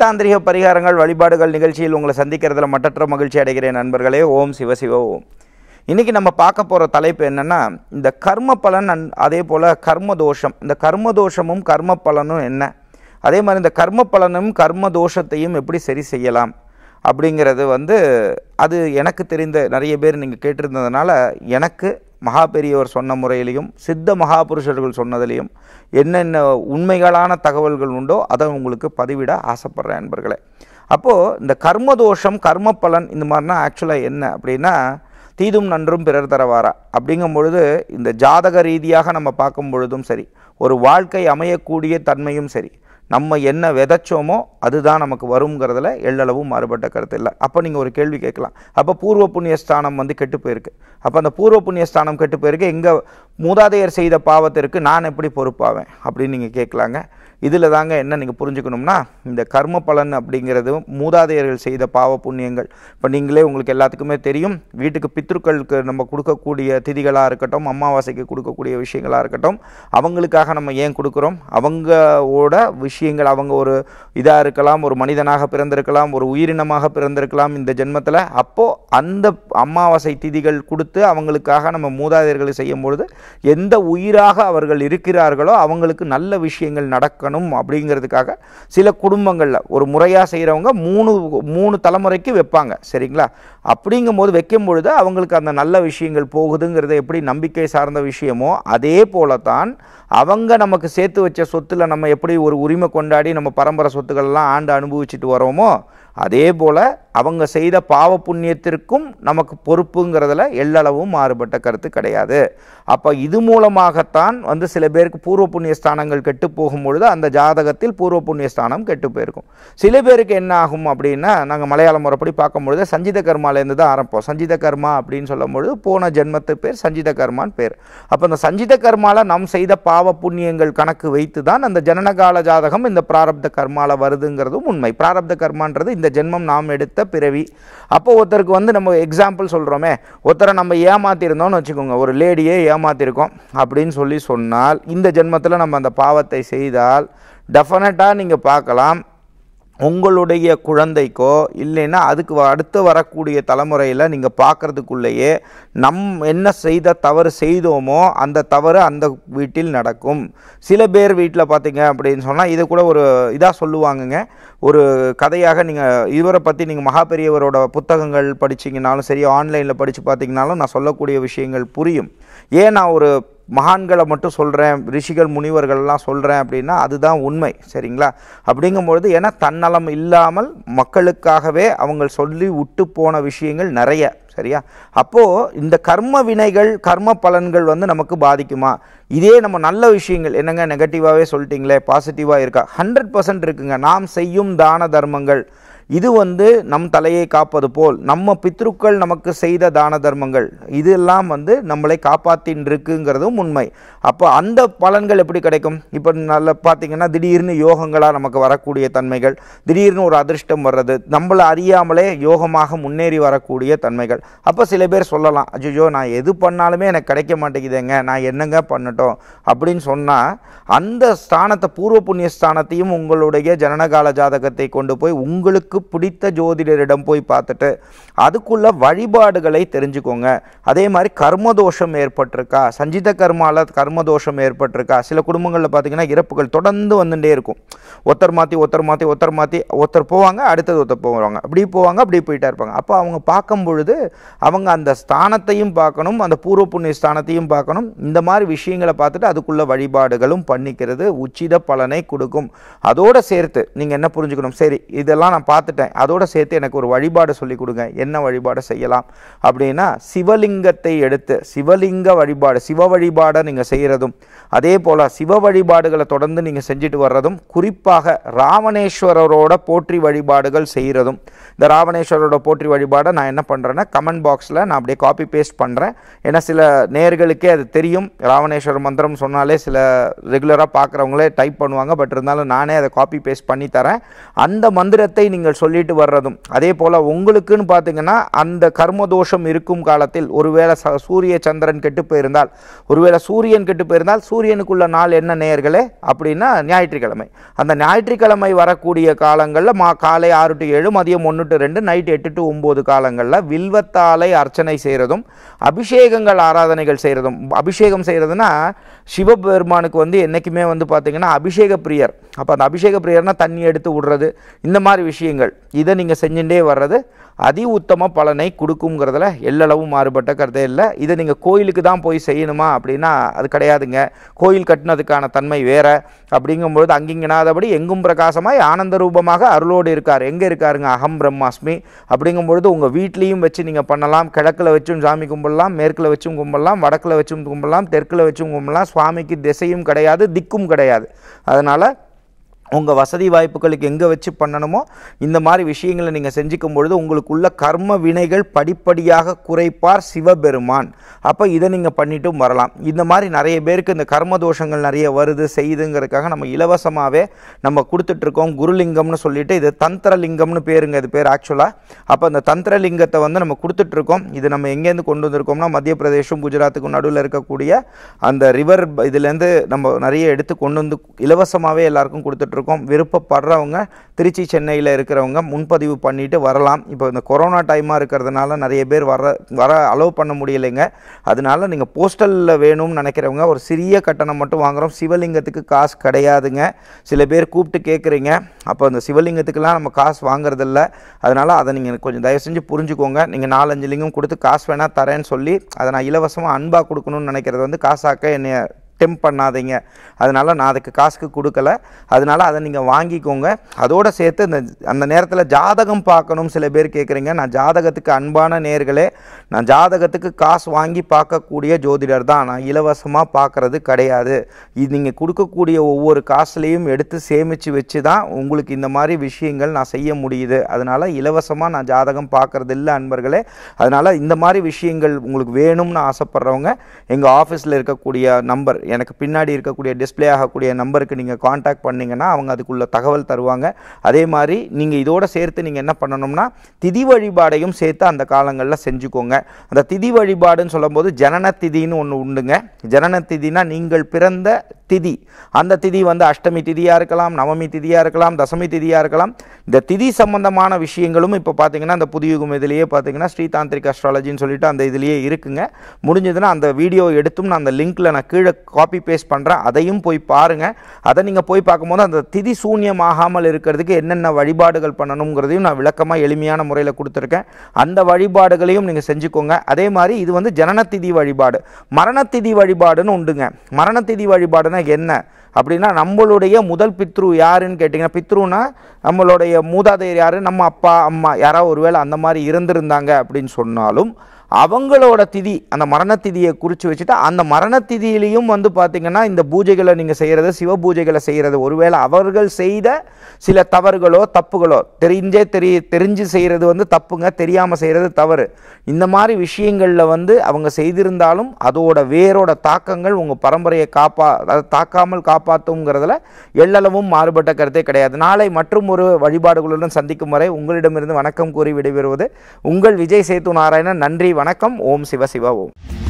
தாந்திரிக பரிகாரங்கள் வழிபாடுகள் நிகழ்ச்சியில் உங்களை சந்திக்கிறதுல மற்ற மகிழ்ச்சி அடைகிறேன் நண்பர்களே ஓம் சிவசிவ ஓம் இன்றைக்கி நம்ம பார்க்க போகிற தலைப்பு என்னென்னா இந்த கர்ம பலன் அதே போல் கர்ம தோஷம் இந்த கர்ம தோஷமும் கர்ம பலனும் என்ன அதே மாதிரி இந்த கர்ம பலனும் கர்ம தோஷத்தையும் எப்படி சரி செய்யலாம் அப்படிங்கிறது வந்து அது எனக்கு தெரிந்த நிறைய பேர் நீங்கள் கேட்டிருந்ததுனால எனக்கு மகா பெரியவர் சொன்ன முறையிலையும் சித்த மகாபுருஷர்கள் சொன்னதுலேயும் என்னென்ன உண்மைகளான தகவல்கள் உண்டோ அதை உங்களுக்கு பதிவிட ஆசைப்பட்றேன் நண்பர்களே அப்போது இந்த கர்மதோஷம் கர்ம பலன் இந்த மாதிரினா ஆக்சுவலாக என்ன அப்படின்னா தீதும் நன்றும் பிறர் தரவாரா அப்படிங்கும் பொழுது இந்த ஜாதக ரீதியாக நம்ம பார்க்கும் பொழுதும் சரி ஒரு வாழ்க்கை அமையக்கூடிய தன்மையும் சரி நம்ம என்ன விதைச்சோமோ அதுதான் நமக்கு வருங்கிறதுல எள்ளளவும் மாறுபட்ட கருத்து இல்லை அப்போ நீங்கள் ஒரு கேள்வி கேட்கலாம் அப்போ பூர்வ புண்ணிய ஸ்தானம் வந்து கெட்டு போயிருக்கு அப்போ அந்த பூர்வ புண்ணிய ஸ்தானம் கெட்டு போயிருக்கு எங்கள் மூதாதையர் செய்த பாவத்திற்கு நான் எப்படி பொறுப்பாவேன் அப்படின்னு நீங்கள் கேட்கலாங்க இதில் தாங்க என்ன நீங்கள் புரிஞ்சுக்கணும்னா இந்த கர்ம பலன் அப்படிங்கிறது மூதாதையர்கள் செய்த பாவ புண்ணியங்கள் இப்போ நீங்களே உங்களுக்கு எல்லாத்துக்குமே தெரியும் வீட்டுக்கு பித்ருக்களுக்கு நம்ம கொடுக்கக்கூடிய திதிகளாக இருக்கட்டும் அமாவாசைக்கு கொடுக்கக்கூடிய விஷயங்களாக இருக்கட்டும் அவங்களுக்காக நம்ம ஏன் கொடுக்குறோம் அவங்களோட விஷயங்கள் அவங்க ஒரு இதாக இருக்கலாம் ஒரு மனிதனாக பிறந்திருக்கலாம் ஒரு உயிரினமாக பிறந்திருக்கலாம் இந்த ஜென்மத்தில் அப்போது அந்த அம்மாவாசை திதிகள் கொடுத்து அவங்களுக்காக நம்ம மூதாதையர்களை செய்யும்பொழுது எந்த உயிராக அவர்கள் இருக்கிறார்களோ அவங்களுக்கு நல்ல விஷயங்கள் நடக்க ஆகணும் அப்படிங்கிறதுக்காக சில குடும்பங்களில் ஒரு முறையாக செய்கிறவங்க மூணு மூணு தலைமுறைக்கு வைப்பாங்க சரிங்களா அப்படிங்கும் போது வைக்கும் பொழுது அவங்களுக்கு அந்த நல்ல விஷயங்கள் போகுதுங்கிறத எப்படி நம்பிக்கை சார்ந்த விஷயமோ அதே போல தான் அவங்க நமக்கு சேர்த்து வச்ச சொத்தில் நம்ம எப்படி ஒரு உரிமை கொண்டாடி நம்ம பரம்பரை சொத்துக்கள்லாம் ஆண்டு அனுபவிச்சுட்டு வரோமோ அதே போல் அவங்க செய்த பாவ புண்ணியத்திற்கும் நமக்கு பொறுப்புங்கிறதுல எல்லளவும் மாறுபட்ட கருத்து கிடையாது அப்போ இது மூலமாகத்தான் வந்து சில பேருக்கு பூர்வ புண்ணிய ஸ்தானங்கள் கெட்டு போகும் பொழுது அந்த ஜாதகத்தில் பூர்வ புண்ணிய ஸ்தானம் கெட்டு போயிருக்கும் சில பேருக்கு என்ன ஆகும் அப்படின்னா நாங்கள் மலையாள முறைப்படி பொழுது சஞ்சித கர்மாலேருந்து தான் ஆரம்பிப்போம் சஞ்சித கர்மா அப்படின்னு சொல்லும் பொழுது போன ஜென்மத்து பேர் சஞ்சித கர்மான்னு பேர் அப்போ அந்த சஞ்சித கர்மாவில் நம் செய்த பாவ புண்ணியங்கள் கணக்கு வைத்து தான் அந்த ஜனனகால ஜாதகம் இந்த பிராரப்த கர்மாவில் வருதுங்கிறதும் உண்மை பிராரப்த கர்மான்றது இந்த ஜென்மம் நாம் எடுத்த பிறவி அப்போ ஒருத்தருக்கு வந்து நம்ம எக்ஸாம்பிள் சொல்கிறோமே ஒருத்தரை நம்ம ஏமாற்றிருந்தோம்னு வச்சுக்கோங்க ஒரு லேடியே ஏமாற்றிருக்கோம் அப்படின்னு சொல்லி சொன்னால் இந்த ஜென்மத்தில் நம்ம அந்த பாவத்தை செய்தால் டெஃபினட்டாக நீங்கள் பார்க்கலாம் உங்களுடைய குழந்தைக்கோ இல்லைன்னா அதுக்கு அடுத்து வரக்கூடிய தலைமுறையில் நீங்கள் பார்க்குறதுக்குள்ளேயே நம் என்ன செய்த தவறு செய்தோமோ அந்த தவறு அந்த வீட்டில் நடக்கும் சில பேர் வீட்டில் பார்த்தீங்க அப்படின்னு சொன்னால் இதை கூட ஒரு இதாக சொல்லுவாங்கங்க ஒரு கதையாக நீங்கள் இவரை பற்றி நீங்கள் மகாபெரியவரோட புத்தகங்கள் படிச்சிங்கனாலும் சரி ஆன்லைனில் படித்து பார்த்தீங்கனாலும் நான் சொல்லக்கூடிய விஷயங்கள் புரியும் ஏன் நான் ஒரு மகான்களை மட்டும் சொல்கிறேன் ரிஷிகள் முனிவர்கள்லாம் சொல்கிறேன் அப்படின்னா அதுதான் உண்மை சரிங்களா அப்படிங்கும்பொழுது ஏன்னா தன்னலம் இல்லாமல் மக்களுக்காகவே அவங்க சொல்லி விட்டு போன விஷயங்கள் நிறைய சரியா அப்போது இந்த கர்ம வினைகள் கர்ம பலன்கள் வந்து நமக்கு பாதிக்குமா இதே நம்ம நல்ல விஷயங்கள் என்னங்க நெகட்டிவாகவே சொல்லிட்டீங்களே பாசிட்டிவாக இருக்கா ஹண்ட்ரட் பர்சன்ட் இருக்குங்க நாம் செய்யும் தான தர்மங்கள் இது வந்து நம் தலையை காப்பது போல் நம்ம பித்ருக்கள் நமக்கு செய்த தான தர்மங்கள் இதெல்லாம் வந்து நம்மளை காப்பாற்றின் இருக்குங்கிறதும் உண்மை அப்போ அந்த பலன்கள் எப்படி கிடைக்கும் இப்போ நல்ல பார்த்தீங்கன்னா திடீர்னு யோகங்களாக நமக்கு வரக்கூடிய தன்மைகள் திடீர்னு ஒரு அதிர்ஷ்டம் வர்றது நம்மளை அறியாமலே யோகமாக முன்னேறி வரக்கூடிய தன்மைகள் அப்போ சில பேர் சொல்லலாம் அஜிஜோ நான் எது பண்ணாலுமே எனக்கு கிடைக்க மாட்டேங்குதுங்க நான் என்னங்க பண்ணட்டும் அப்படின்னு சொன்னால் அந்த ஸ்தானத்தை பூர்வ புண்ணிய ஸ்தானத்தையும் உங்களுடைய ஜனனகால ஜாதகத்தை கொண்டு போய் உங்களுக்கு பிடித்த ஜோதிடரிடம் போய் பார்த்துட்டு அதுக்குள்ள வழிபாடுகளை தெரிஞ்சுக்கோங்க அதே மாதிரி கர்மதோஷம் ஏற்பட்டிருக்கா சஞ்சித கர்மால கர்மதோஷம் ஏற்பட்டிருக்கா சில குடும்பங்களில் பார்த்தீங்கன்னா இறப்புகள் தொடர்ந்து வந்துட்டே இருக்கும் ஒருத்தர் மாற்றி ஒருத்தர் மாற்றி ஒருத்தர் மாற்றி ஒருத்தர் போவாங்க அடுத்தது ஒருத்தர் போவாங்க அப்படி போவாங்க அப்படி போயிட்டே இருப்பாங்க அப்போ அவங்க பார்க்கும் பொழுது அவங்க அந்த ஸ்தானத்தையும் பார்க்கணும் அந்த பூர்வ புண்ணிய ஸ்தானத்தையும் பார்க்கணும் இந்த மாதிரி விஷயங்களை பார்த்துட்டு அதுக்குள்ள வழிபாடுகளும் பண்ணிக்கிறது உச்சித பலனை கொடுக்கும் அதோடு சேர்த்து நீங்கள் என்ன புரிஞ்சுக்கணும் சரி இதெல்லாம் நான் பார்த்து பார்த்துட்டேன் அதோட சேர்த்து எனக்கு ஒரு வழிபாடு சொல்லி கொடுங்க என்ன வழிபாடு செய்யலாம் அப்படின்னா சிவலிங்கத்தை எடுத்து சிவலிங்க வழிபாடு சிவ வழிபாடை நீங்கள் செய்கிறதும் அதே போல் சிவ வழிபாடுகளை தொடர்ந்து நீங்கள் செஞ்சுட்டு வர்றதும் குறிப்பாக ராவணேஸ்வரரோட போற்றி வழிபாடுகள் செய்கிறதும் இந்த ராவணேஸ்வரரோட போற்றி வழிபாடை நான் என்ன பண்ணுறேன்னா கமெண்ட் பாக்ஸில் நான் அப்படியே காப்பி பேஸ்ட் பண்ணுறேன் ஏன்னா சில நேர்களுக்கே அது தெரியும் ராவணேஸ்வரர் மந்திரம் சொன்னாலே சில ரெகுலராக பார்க்குறவங்களே டைப் பண்ணுவாங்க பட் இருந்தாலும் நானே அதை காப்பி பேஸ்ட் பண்ணி தரேன் அந்த மந்திரத்தை நீங்கள் சொல்லிட்டு வர்றதும் அதே போல் உங்களுக்குன்னு பார்த்தீங்கன்னா அந்த கர்மதோஷம் இருக்கும் காலத்தில் ஒருவேளை ச சூரிய சந்திரன் கெட்டு போயிருந்தால் ஒருவேளை சூரியன் கெட்டு போயிருந்தால் சூரியனுக்குள்ள நாள் என்ன நேர்களே அப்படின்னா ஞாயிற்றுக்கிழமை அந்த ஞாயிற்றுக்கிழமை வரக்கூடிய காலங்களில் மா காலை ஆறு டு ஏழு மதியம் ஒன்று டு ரெண்டு நைட் எட்டு டு ஒம்பது காலங்களில் வில்வத்தாலை அர்ச்சனை செய்கிறதும் அபிஷேகங்கள் ஆராதனைகள் செய்கிறதும் அபிஷேகம் செய்கிறதுனா சிவபெருமானுக்கு வந்து என்றைக்குமே வந்து பார்த்திங்கன்னா அபிஷேக பிரியர் அப்போ அந்த அபிஷேக பிரியர்னால் தண்ணி எடுத்து விடுறது இந்த மாதிரி விஷயங்கள் செயல்கள் இதை நீங்கள் செஞ்சுட்டே வர்றது அதி உத்தம பலனை கொடுக்குங்கிறதுல எல்லளவும் மாறுபட்ட கருத்தே இல்லை இதை நீங்கள் கோயிலுக்கு தான் போய் செய்யணுமா அப்படின்னா அது கிடையாதுங்க கோயில் கட்டினதுக்கான தன்மை வேறு அப்படிங்கும்பொழுது அங்கிங்கனாதபடி எங்கும் பிரகாசமாய் ஆனந்த ரூபமாக அருளோடு இருக்கார் எங்கே இருக்காருங்க அகம் பிரம்மாஸ்மி அப்படிங்கும்பொழுது உங்கள் வீட்லேயும் வச்சு நீங்கள் பண்ணலாம் கிழக்கில் வச்சும் சாமி கும்பிடலாம் மேற்கில் வச்சும் கும்பிடலாம் வடக்கில் வச்சும் கும்பிடலாம் தெற்கில் வச்சும் கும்பிடலாம் சுவாமிக்கு திசையும் கிடையாது திக்கும் கிடையாது அதனால் உங்கள் வசதி வாய்ப்புகளுக்கு எங்கே வச்சு பண்ணணுமோ இந்த மாதிரி விஷயங்களை நீங்கள் செஞ்சுக்கும் பொழுது உங்களுக்குள்ள கர்ம வினைகள் படிப்படியாக குறைப்பார் சிவபெருமான் அப்போ இதை நீங்கள் பண்ணிட்டும் வரலாம் இந்த மாதிரி நிறைய பேருக்கு இந்த கர்ம தோஷங்கள் நிறைய வருது செய்யுதுங்கிறதுக்காக நம்ம இலவசமாகவே நம்ம கொடுத்துட்ருக்கோம் குருலிங்கம்னு சொல்லிட்டு இது தந்திரலிங்கம்னு பேருங்க இது பேர் ஆக்சுவலாக அப்போ அந்த தந்திரலிங்கத்தை வந்து நம்ம கொடுத்துட்ருக்கோம் இது நம்ம எங்கேருந்து கொண்டு வந்திருக்கோம்னா மத்திய பிரதேஷும் குஜராத்துக்கும் நடுவில் இருக்கக்கூடிய அந்த ரிவர் இதுலேருந்து நம்ம நிறைய எடுத்து கொண்டு வந்து இலவசமாகவே எல்லாருக்கும் கொடுத்துட்ருக்கோம் இருக்கும் விருப்பப்படுறவங்க திருச்சி சென்னையில் இருக்கிறவங்க முன்பதிவு பண்ணிவிட்டு வரலாம் இப்போ இந்த கொரோனா டைமாக இருக்கிறதுனால நிறைய பேர் வர வர அலோவ் பண்ண முடியலைங்க அதனால நீங்கள் போஸ்டலில் வேணும்னு நினைக்கிறவங்க ஒரு சிறிய கட்டணம் மட்டும் வாங்குகிறோம் சிவலிங்கத்துக்கு காசு கிடையாதுங்க சில பேர் கூப்பிட்டு கேட்குறீங்க அப்போ அந்த சிவலிங்கத்துக்கெல்லாம் நம்ம காசு வாங்குறதில்ல அதனால் அதை நீங்கள் கொஞ்சம் தயவு செஞ்சு புரிஞ்சுக்கோங்க நீங்கள் நாலஞ்சு லிங்கம் கொடுத்து காசு வேணால் தரேன்னு சொல்லி அதை நான் இலவசமாக அன்பாக கொடுக்கணும்னு நினைக்கிறது வந்து காசாக்க என்னை டெம்ப் பண்ணாதீங்க அதனால் நான் அதுக்கு காசுக்கு கொடுக்கல அதனால் அதை நீங்கள் வாங்கிக்கோங்க அதோடு சேர்த்து இந்த அந்த நேரத்தில் ஜாதகம் பார்க்கணும் சில பேர் கேட்குறீங்க நான் ஜாதகத்துக்கு அன்பான நேர்களே நான் ஜாதகத்துக்கு காசு வாங்கி பார்க்கக்கூடிய ஜோதிடர் தான் நான் இலவசமாக பார்க்குறது கிடையாது இது நீங்கள் கொடுக்கக்கூடிய ஒவ்வொரு காசுலேயும் எடுத்து சேமித்து வச்சு தான் உங்களுக்கு இந்த மாதிரி விஷயங்கள் நான் செய்ய முடியுது அதனால் இலவசமாக நான் ஜாதகம் பார்க்குறது இல்லை அன்பர்களே அதனால் இந்த மாதிரி விஷயங்கள் உங்களுக்கு வேணும்னு ஆசைப்பட்றவங்க எங்கள் ஆஃபீஸில் இருக்கக்கூடிய நம்பர் எனக்கு பின்னாடி இருக்கக்கூடிய டிஸ்பிளே ஆகக்கூடிய நம்பருக்கு நீங்கள் காண்டாக்ட் பண்ணிங்கன்னா அவங்க அதுக்குள்ள தகவல் தருவாங்க அதே மாதிரி நீங்கள் இதோடு சேர்த்து நீங்கள் என்ன பண்ணணும்னா திதி வழிபாடையும் சேர்த்து அந்த காலங்களில் செஞ்சுக்கோங்க அந்த திதி வழிபாடுன்னு சொல்லும்போது ஜனன திதின்னு ஒன்று உண்டுங்க ஜனன திதினா நீங்கள் பிறந்த திதி அந்த திதி வந்து அஷ்டமி திதியாக இருக்கலாம் நவமி திதியாக இருக்கலாம் தசமி திதியாக இருக்கலாம் இந்த திதி சம்பந்தமான விஷயங்களும் இப்போ பார்த்தீங்கன்னா அந்த புதியுகம் இதிலேயே பார்த்தீங்கன்னா ஸ்ரீதாந்திரிக் அஸ்ட்ராலஜின்னு சொல்லிட்டு அந்த இதுலேயே இருக்குங்க முடிஞ்சதுன்னா அந்த வீடியோ எடுத்தும் நான் அந்த லிங்க்கில் நான் கீழே காப்பி பேஸ்ட் பண்ணுறேன் அதையும் போய் பாருங்கள் அதை நீங்கள் போய் பார்க்கும்போது அந்த திதி சூன்யமாகாமல் இருக்கிறதுக்கு என்னென்ன வழிபாடுகள் பண்ணணுங்கிறதையும் நான் விளக்கமாக எளிமையான முறையில் கொடுத்துருக்கேன் அந்த வழிபாடுகளையும் நீங்கள் செஞ்சுக்கோங்க அதே மாதிரி இது வந்து ஜனனத்திதி வழிபாடு மரணத்திதி வழிபாடுன்னு உண்டுங்க மரணத்திதி வழிபாடுனா என்ன அப்படின்னா நம்மளுடைய முதல் பித்ரு யாருன்னு கேட்டிங்கன்னா பித்ருனா நம்மளுடைய மூதாதையர் யார் நம்ம அப்பா அம்மா யாராவது ஒருவேளை அந்த மாதிரி இருந்திருந்தாங்க அப்படின்னு சொன்னாலும் அவங்களோட திதி அந்த மரண திதியை குறித்து வச்சுட்டு அந்த மரண திதியிலையும் வந்து பார்த்திங்கன்னா இந்த பூஜைகளை நீங்கள் செய்கிறது சிவ பூஜைகளை செய்கிறது ஒருவேளை அவர்கள் செய்த சில தவறுகளோ தப்புகளோ தெரிஞ்சே தெரிய தெரிஞ்சு செய்கிறது வந்து தப்புங்க தெரியாமல் செய்கிறது தவறு இந்த மாதிரி விஷயங்களில் வந்து அவங்க செய்திருந்தாலும் அதோட வேரோட தாக்கங்கள் உங்கள் பரம்பரையை காப்பா அதை தாக்காமல் காப்பாற்றுங்கிறதுல எல்லளவும் மாறுபட்ட கருத்தே கிடையாது நாளை மற்றும் ஒரு வழிபாடுகளுடன் சந்திக்கும் வரை உங்களிடமிருந்து வணக்கம் கூறி விடைபெறுவது உங்கள் விஜய் சேத்து நாராயணன் நன்றி வணக்கம் ஓம் சிவ சிவ ஓம்